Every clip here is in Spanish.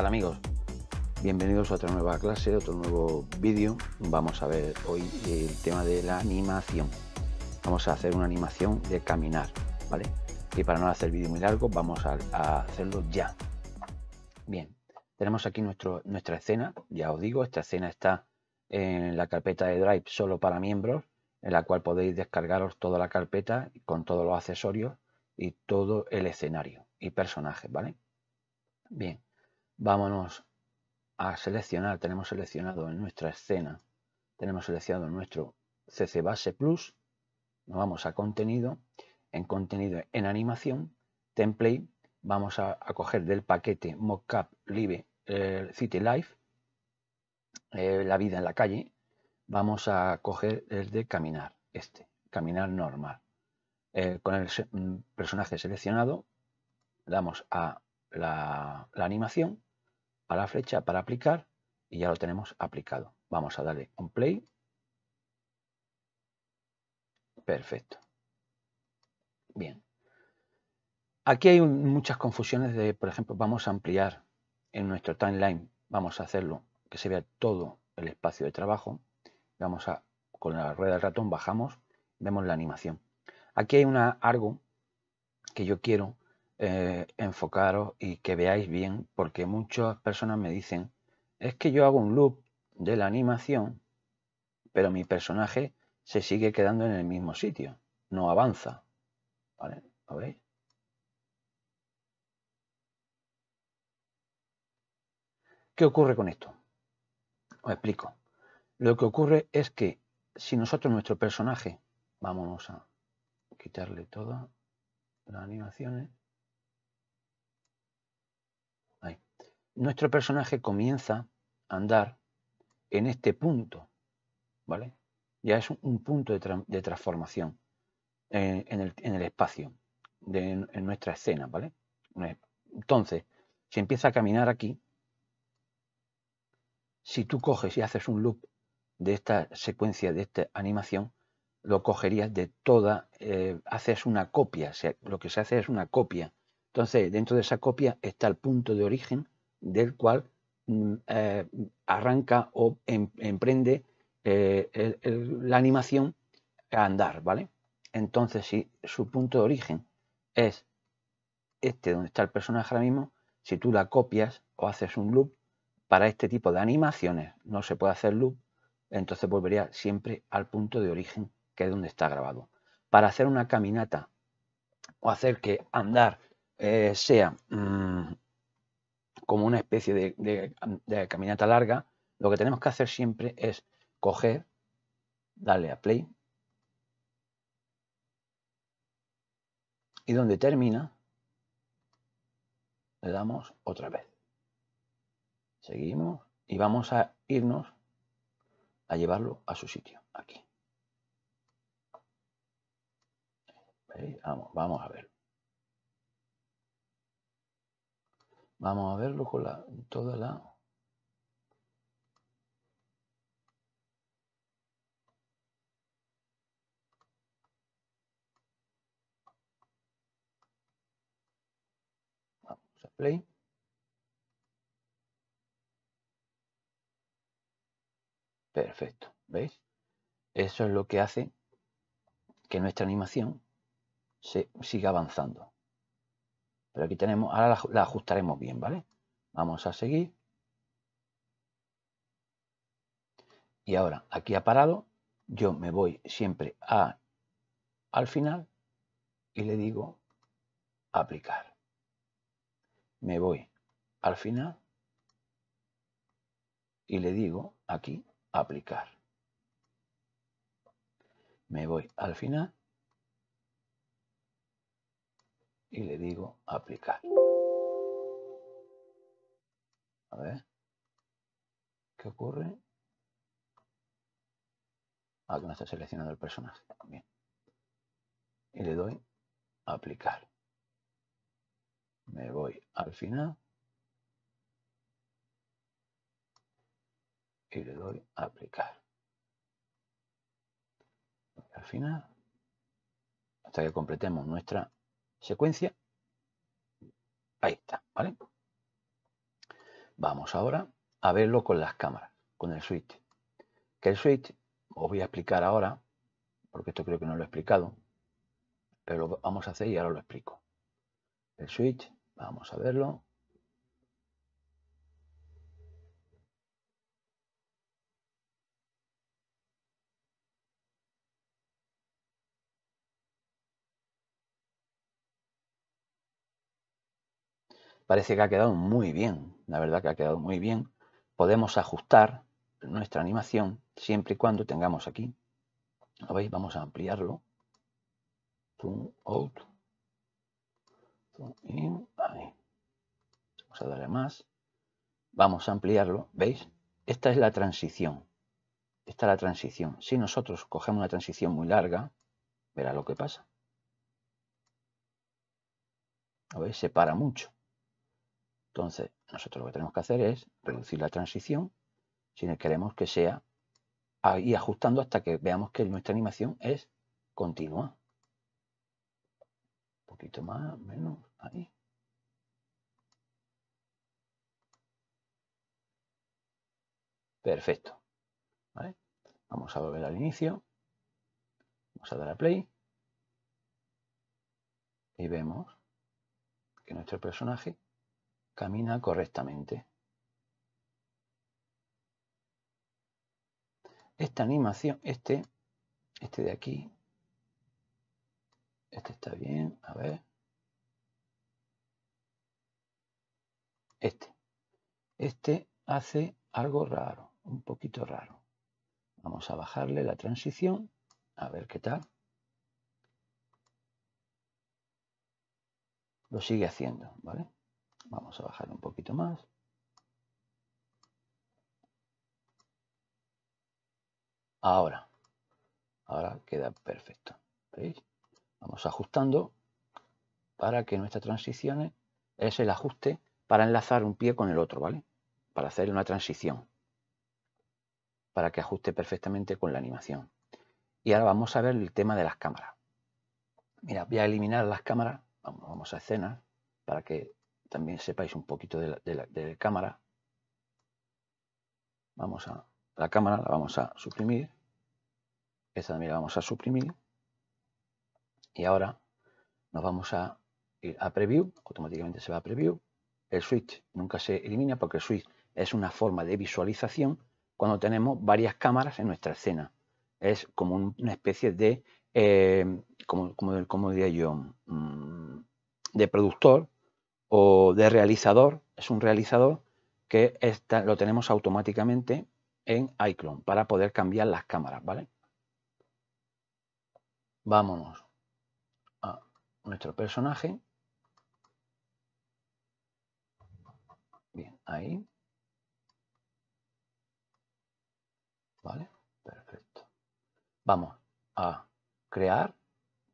amigos? Bienvenidos a otra nueva clase, otro nuevo vídeo. Vamos a ver hoy el tema de la animación. Vamos a hacer una animación de caminar, ¿vale? Y para no hacer vídeo muy largo, vamos a, hacerlo ya. Bien, tenemos aquí nuestro, nuestra escena, ya os digo, esta escena está en la carpeta de Drive solo para miembros, en la cual podéis descargaros toda la carpeta con todos los accesorios y todo el escenario y personajes, ¿vale? Bien, vámonos a seleccionar, tenemos seleccionado en nuestra escena, tenemos seleccionado nuestro CC Base Plus, nos vamos a contenido, en contenido en animación, template, vamos a, coger del paquete mockup live eh, City Life, eh, la vida en la calle, vamos a coger el de caminar, este, caminar normal. Eh, con el mm, personaje seleccionado, damos a la animación, la flecha para aplicar y ya lo tenemos aplicado. Vamos a darle un play. Perfecto. Bien. Aquí hay muchas confusiones de, por ejemplo, vamos a ampliar en nuestro timeline, vamos a hacerlo que se vea todo el espacio de trabajo. Vamos a, con la rueda del ratón bajamos, vemos la animación. Aquí hay una algo que yo quiero eh, enfocaros y que veáis bien, porque muchas personas me dicen, es que yo hago un loop de la animación, pero mi personaje se sigue quedando en el mismo sitio, no avanza. ¿Vale? ¿Lo veis? ¿Qué ocurre con esto? Os explico. Lo que ocurre es que si nosotros, nuestro personaje, vamos a quitarle todas las animaciones, nuestro personaje comienza a andar en este punto, ¿vale? Ya es un punto de, transformación eh, en, el, espacio, en, nuestra escena, ¿vale? Eh, entonces, si empieza a caminar aquí, si tú coges y haces un loop de esta secuencia, de esta animación, lo cogerías de toda, eh, haces una copia, lo que se hace es una copia. Entonces, dentro de esa copia está el punto de origen del cual mm, eh, arranca o em, emprende eh, la animación a andar, ¿vale? Entonces, si su punto de origen es este donde está el personaje ahora mismo, si tú la copias o haces un loop, para este tipo de animaciones no se puede hacer loop, entonces volvería siempre al punto de origen, que es donde está grabado. Para hacer una caminata o hacer que andar eh, sea mm, como una especie de, caminata larga, lo que tenemos que hacer siempre es coger, darle a play, y donde termina, le damos otra vez. Seguimos y vamos a irnos a llevarlo a su sitio, aquí. Vamos, vamos a verlo. Vamos a verlo con la, toda la... Vamos a play. Perfecto, ¿veis? Eso es lo que hace que nuestra animación se siga avanzando. Pero aquí tenemos, ahora la, ajustaremos bien, ¿vale? Vamos a seguir. Y ahora, aquí ha parado, yo me voy siempre a, al final y le digo aplicar. Me voy al final y le digo aquí aplicar. Me voy al final y le digo aplicar. A ver, ¿qué ocurre? Ah, que no está seleccionado el personaje. Bien. Y le doy aplicar. Me voy al final y le doy aplicar. Al final, hasta que completemos nuestra secuencia. Ahí está, ¿vale? Vamos ahora a verlo con las cámaras, con el switch. Que el switch, os voy a explicar ahora, porque esto creo que no lo he explicado, pero lo vamos a hacer y ahora lo explico. El switch, vamos a verlo. Parece que ha quedado muy bien, la verdad que ha quedado muy bien. Podemos ajustar nuestra animación siempre y cuando tengamos aquí. ¿Lo veis? Vamos a ampliarlo. Zoom out. Zoom in. Vamos a darle más. Vamos a ampliarlo. ¿Veis? Esta es la transición. Esta es la transición. Si nosotros cogemos una transición muy larga, verá lo que pasa. ¿Lo veis? Se para mucho. Entonces, nosotros lo que tenemos que hacer es reducir la transición si queremos que sea y ajustando hasta que veamos que nuestra animación es continua. Un poquito más, menos, ahí. Perfecto. Vamos a volver al inicio. Vamos a dar a play. Y vemos que nuestro personaje camina correctamente. Esta animación, este, este de aquí, este está bien, a ver. Este. Este hace algo raro, un poquito raro. Vamos a bajarle la transición, a ver qué tal. Lo sigue haciendo, ¿vale? Vamos a bajar un poquito más. Ahora, ahora queda perfecto. ¿Veis? Vamos ajustando para que nuestra transición es el ajuste para enlazar un pie con el otro, ¿vale? Para hacer una transición. Para que ajuste perfectamente con la animación. Y ahora vamos a ver el tema de las cámaras. Mira, voy a eliminar las cámaras. Vamos, vamos a escenas para que también sepáis un poquito de la, cámara. Vamos a la cámara, la vamos a suprimir. Esta también la vamos a suprimir. Y ahora nos vamos a ir a preview. Automáticamente se va a preview. El switch nunca se elimina porque el switch es una forma de visualización cuando tenemos varias cámaras en nuestra escena. Es como una especie de, eh, como, como, diría yo, mm, de productor o de realizador, es un realizador que está, lo tenemos automáticamente en iClone para poder cambiar las cámaras, ¿vale? Vámonos a nuestro personaje. Bien, ahí. ¿Vale? Perfecto. Vamos a crear.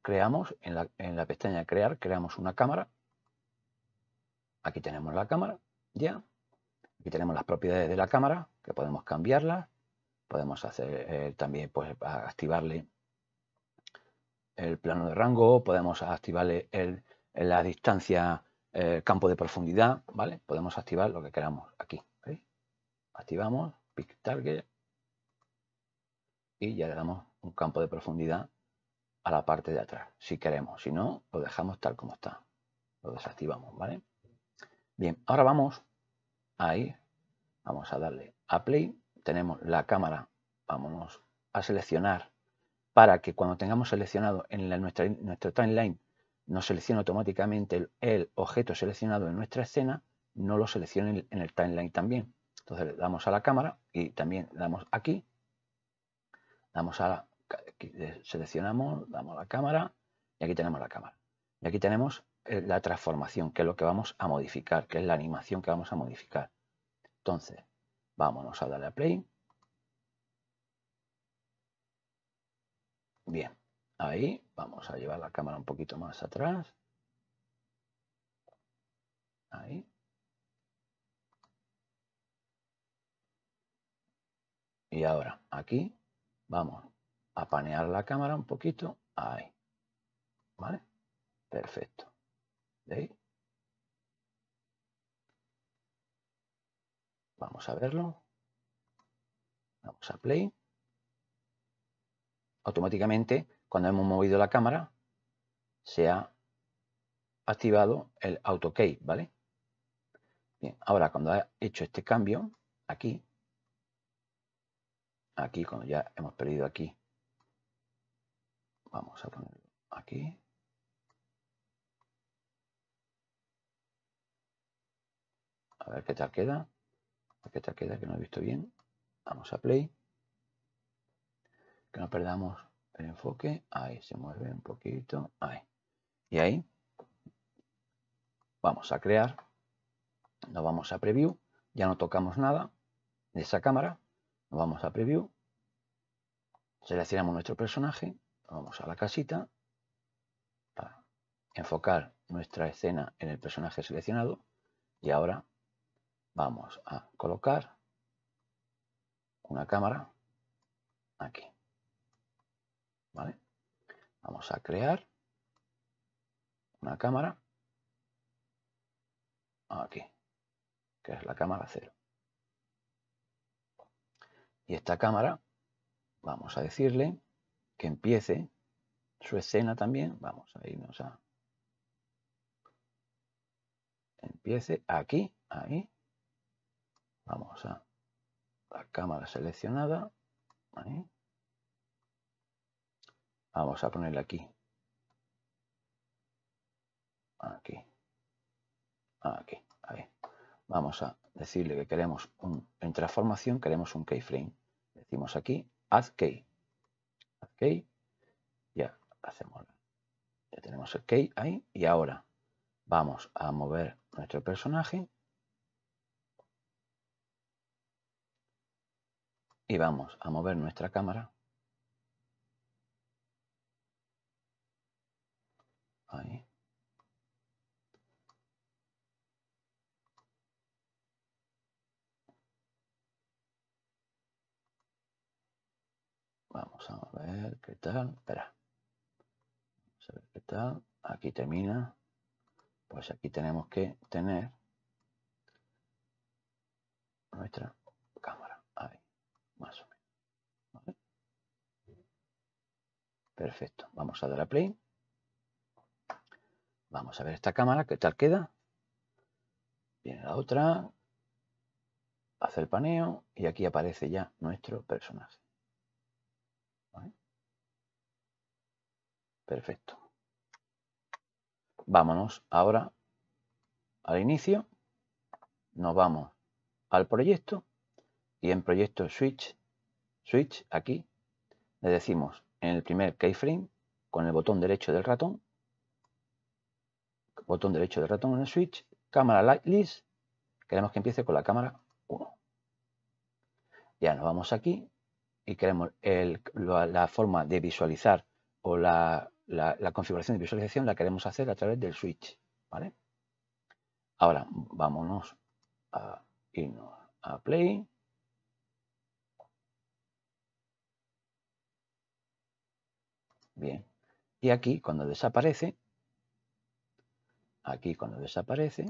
Creamos en la pestaña crear, creamos una cámara Aquí tenemos la cámara, ya. Aquí tenemos las propiedades de la cámara, que podemos cambiarlas. Podemos hacer eh, también, pues, activarle el plano de rango, podemos activarle la distancia, eh, el campo de profundidad, ¿vale? Podemos activar lo que queramos aquí. Activamos, pick target, y ya le damos un campo de profundidad a la parte de atrás, si queremos. Si no, lo dejamos tal como está. Lo desactivamos, ¿vale? Bien, ahora vamos ahí, vamos a darle a play, tenemos la cámara, vámonos a seleccionar para que cuando tengamos seleccionado en nuestra, nuestro timeline nos seleccione automáticamente el, objeto seleccionado en nuestra escena, no lo seleccione en el timeline también. Entonces le damos a la cámara y también damos aquí, damos a seleccionamos, damos a la cámara y aquí tenemos la cámara. Y aquí tenemos la transformación, que es lo que vamos a modificar, que es la animación que vamos a modificar. Entonces, vámonos a darle a play. Bien, ahí vamos a llevar la cámara un poquito más atrás. Ahí. Y ahora aquí vamos a panear la cámara un poquito. Ahí. ¿Vale? Perfecto. ¿Eh? Vamos a verlo. Vamos a play. Automáticamente, cuando hemos movido la cámara, se ha activado el auto key, ¿vale? Bien, ahora cuando ha hecho este cambio, aquí, aquí, cuando ya hemos perdido aquí, vamos a ponerlo aquí, A ver qué tal queda. qué tal queda, que no he visto bien. Vamos a play. Que no perdamos el enfoque. Ahí se mueve un poquito. Ahí. Y ahí vamos a crear. Nos vamos a preview. Ya no tocamos nada de esa cámara. Nos vamos a preview. Seleccionamos nuestro personaje. Vamos a la casita. Para enfocar nuestra escena en el personaje seleccionado. Y ahora vamos a colocar una cámara aquí. ¿Vale? Vamos a crear una cámara aquí, que es la cámara cero. Y esta cámara, vamos a decirle que empiece su escena también. Vamos a irnos a... Empiece aquí, ahí, Vamos a la cámara seleccionada. Vamos a ponerle aquí. Aquí. Aquí. Ahí. Vamos a decirle que queremos un, en transformación queremos un keyframe. Decimos aquí, add key. Add key. Ya hacemos. Ya tenemos el key ahí. Y ahora vamos a mover nuestro personaje y vamos a mover nuestra cámara. Ahí. Vamos a ver qué tal. Espera. Vamos a ver qué tal. Aquí termina. Pues aquí tenemos que tener nuestra más o menos. Perfecto, vamos a dar a play. Vamos a ver esta cámara, qué tal queda. Viene la otra, hace el paneo y aquí aparece ya nuestro personaje. Perfecto. Vámonos ahora al inicio, nos vamos al proyecto y en proyecto switch, switch aquí, le decimos en el primer keyframe con el botón derecho del ratón, botón derecho del ratón en el switch, cámara light list, queremos que empiece con la cámara 1. Ya nos vamos aquí y queremos la, forma de visualizar o la, configuración de visualización la queremos hacer a través del switch. ¿vale? Ahora vámonos a irnos a play Bien. Y aquí, cuando desaparece, aquí cuando desaparece,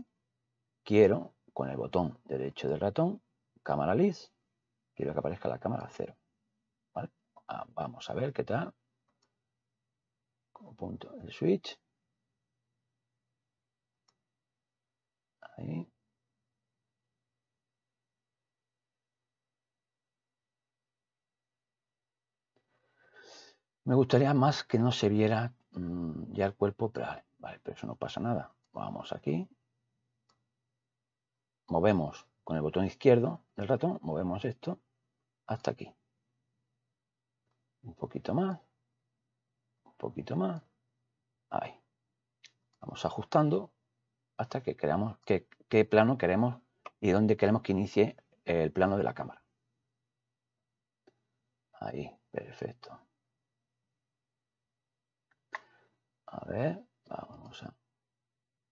quiero, con el botón derecho del ratón, cámara list, quiero que aparezca la cámara cero. Ah, vamos a ver qué tal. Como punto el switch. Ahí. Me gustaría más que no se viera mm, ya el cuerpo, pero pero eso no pasa nada. Vamos aquí. Movemos con el botón izquierdo del ratón, movemos esto hasta aquí. Un poquito más. Un poquito más. Ahí. Vamos ajustando hasta que creamos qué, qué plano queremos y dónde queremos que inicie el plano de la cámara. Ahí, perfecto. A ver, vamos a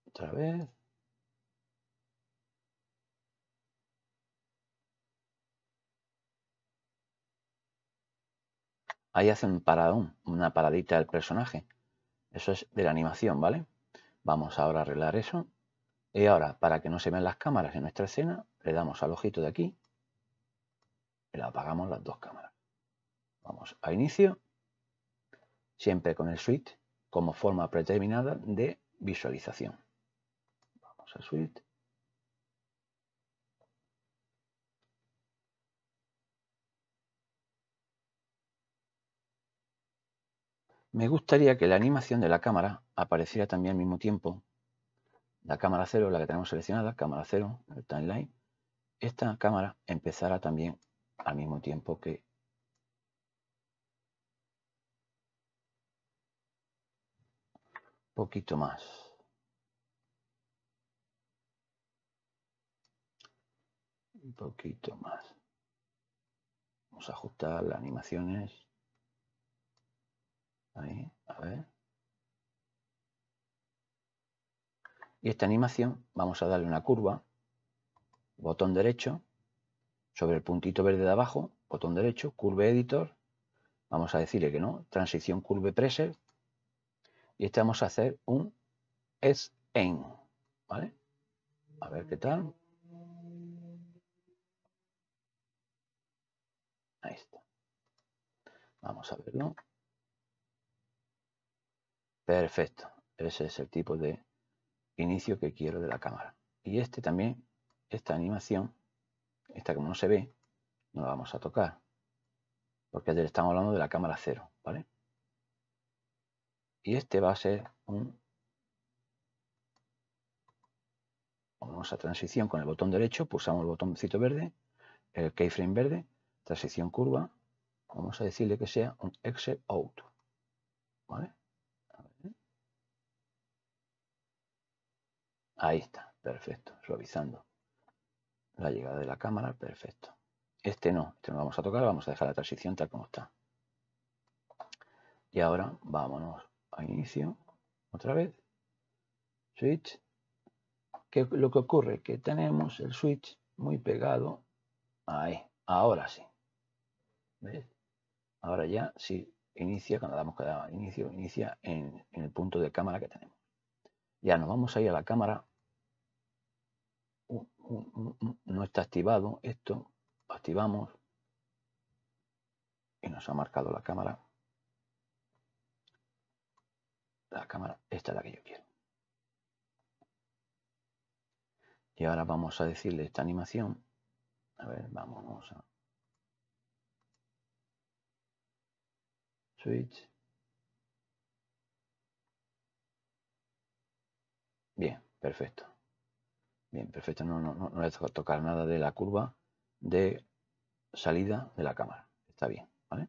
otra vez. Ahí hace un paradón, una paradita del personaje. Eso es de la animación, ¿vale? Vamos ahora a arreglar eso. Y ahora, para que no se vean las cámaras en nuestra escena, le damos al ojito de aquí y le apagamos las dos cámaras. Vamos a inicio, siempre con el switch como forma predeterminada de visualización. Vamos a Suite. Me gustaría que la animación de la cámara apareciera también al mismo tiempo. La cámara 0, la que tenemos seleccionada, cámara 0, el timeline. Esta cámara empezará también al mismo tiempo que poquito más. Un poquito más. Vamos a ajustar las animaciones. Ahí, a ver. Y esta animación vamos a darle una curva. Botón derecho. Sobre el puntito verde de abajo. Botón derecho. Curve editor. Vamos a decirle que no. Transición curve preset y vamos a hacer un es en, ¿vale? A ver qué tal. Ahí está. Vamos a verlo. Perfecto. Ese es el tipo de inicio que quiero de la cámara. Y este también, esta animación, esta como no se ve, no la vamos a tocar. Porque estamos hablando de la cámara cero, ¿vale? y este va a ser un vamos a transición con el botón derecho, pulsamos el botoncito verde, el keyframe verde, transición curva, vamos a decirle que sea un exit out. ¿Vale? Ahí está, perfecto, suavizando la llegada de la cámara, perfecto. Este no, este no vamos a tocar, vamos a dejar la transición tal como está. Y ahora vámonos inicio, otra vez, switch, que lo que ocurre que tenemos el switch muy pegado, ahí, ahora sí, Ahora ya sí inicia, cuando damos que da inicio, inicia en, el punto de cámara que tenemos. Ya nos vamos a ir a la cámara uh, uh, uh, no está activado esto, activamos y nos ha marcado la cámara. la cámara, esta es la que yo quiero. Y ahora vamos a decirle esta animación. A ver, vamos a... Switch. Bien, perfecto. Bien, perfecto. No, no, no, no le tocar nada de la curva de salida de la cámara. Está bien, ¿vale?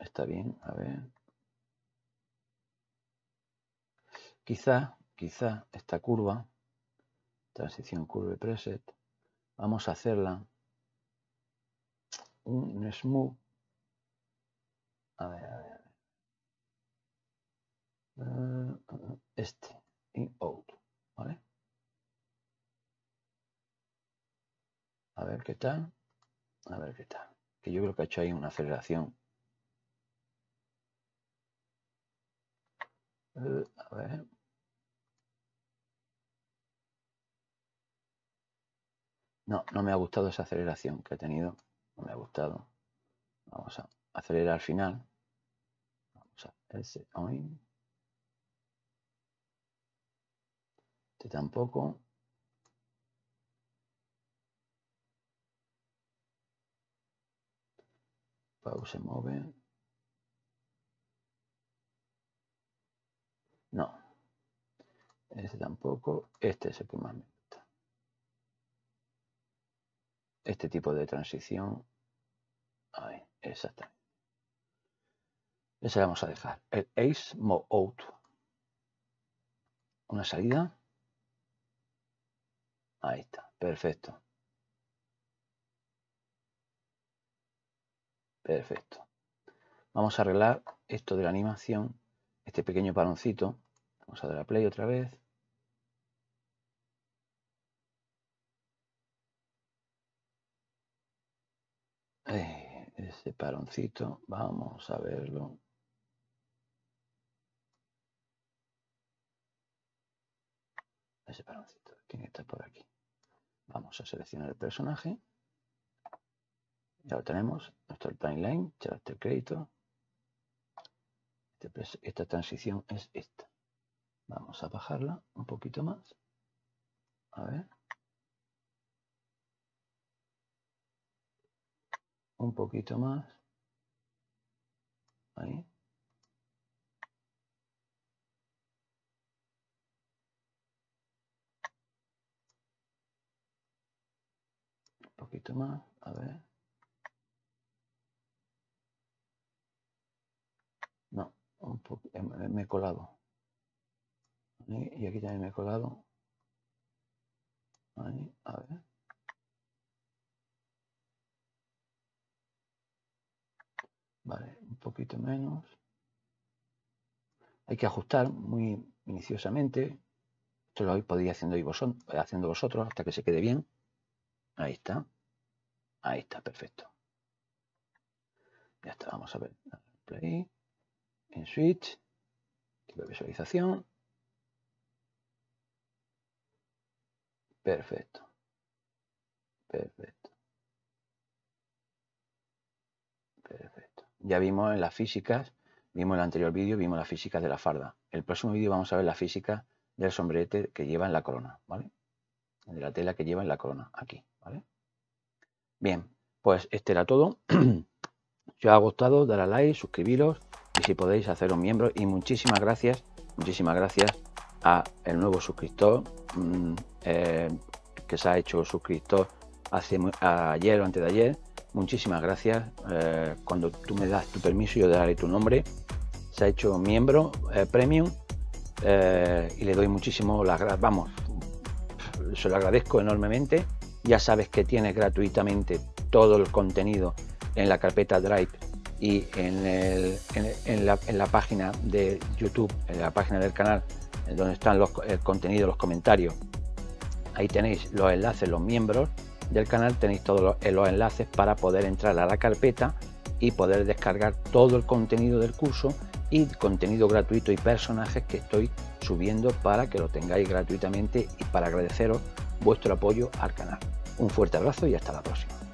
Está bien, a ver. Quizá, quizá esta curva, transición curve preset, vamos a hacerla un smooth. A ver, a ver, a ver. Eh, este, Y out, ¿vale? A ver qué tal. A ver qué tal. Que yo creo que ha hecho ahí una aceleración. Eh, a ver. No, no me ha gustado esa aceleración que he tenido. No me ha gustado. Vamos a acelerar al final. Vamos a ese hoy. Este tampoco. Pause move. No. Este tampoco. Este es el que más me este tipo de transición. exactamente. Esa la vamos a dejar. El ace mo out. Una salida. Ahí está. Perfecto. Perfecto. Vamos a arreglar esto de la animación. Este pequeño paloncito. Vamos a dar a play otra vez. Eh, Ese paroncito, vamos a verlo. Ese paroncito, ¿quién está por aquí? Vamos a seleccionar el personaje. Ya lo tenemos, nuestro timeline, character crédito. Este esta transición es esta. Vamos a bajarla un poquito más. A ver. un poquito más. Ahí. Un poquito más, a ver. No, un eh, me he colado. Y aquí también me he colado. Ahí, a ver. Vale, un poquito menos. Hay que ajustar muy minuciosamente. Esto lo podéis haciendo, vosotros, haciendo vosotros hasta que se quede bien. Ahí está. Ahí está, perfecto. Ya está, vamos a ver. En switch. visualización. Perfecto. Perfecto. ya vimos en las físicas, vimos en el anterior vídeo, vimos la física de la farda. El próximo vídeo vamos a ver la física del sombrerete que lleva en la corona, ¿vale? De la tela que lleva en la corona, aquí, ¿vale? Bien, pues este era todo. si os ha gustado, dar a like, suscribiros y si podéis haceros miembro. Y muchísimas gracias, muchísimas gracias a el nuevo suscriptor mm, eh, que se ha hecho suscriptor hace, ayer o antes de ayer Muchísimas gracias. Eh, cuando tú me das tu permiso, yo daré tu nombre. Se ha hecho miembro eh, premium eh, y le doy muchísimo las gracias. Vamos, se lo agradezco enormemente. Ya sabes que tienes gratuitamente todo el contenido en la carpeta Drive y en, la, página de YouTube, en la página del canal, donde están los, contenidos los comentarios. Ahí tenéis los enlaces, los miembros del canal tenéis todos eh, los, enlaces para poder entrar a la carpeta y poder descargar todo el contenido del curso y contenido gratuito y personajes que estoy subiendo para que lo tengáis gratuitamente y para agradeceros vuestro apoyo al canal. Un fuerte abrazo y hasta la próxima.